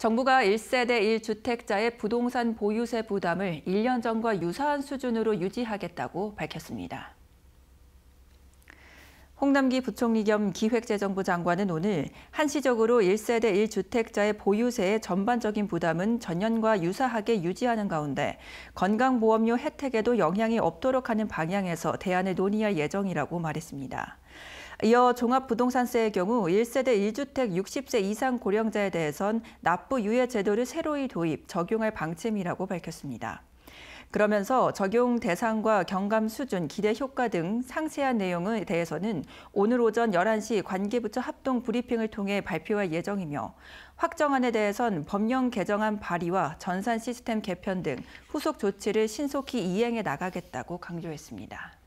정부가 1세대 1주택자의 부동산 보유세 부담을 1년 전과 유사한 수준으로 유지하겠다고 밝혔습니다. 홍남기 부총리 겸 기획재정부 장관은 오늘 한시적으로 1세대 1주택자의 보유세의 전반적인 부담은 전년과 유사하게 유지하는 가운데 건강보험료 혜택에도 영향이 없도록 하는 방향에서 대안을 논의할 예정이라고 말했습니다. 이어 종합부동산세의 경우 1세대 1주택 60세 이상 고령자에 대해선 납부 유예 제도를 새로이 도입, 적용할 방침이라고 밝혔습니다. 그러면서 적용 대상과 경감 수준, 기대 효과 등 상세한 내용에 대해서는 오늘 오전 11시 관계부처 합동 브리핑을 통해 발표할 예정이며 확정안에 대해선 법령 개정안 발의와 전산 시스템 개편 등 후속 조치를 신속히 이행해 나가겠다고 강조했습니다.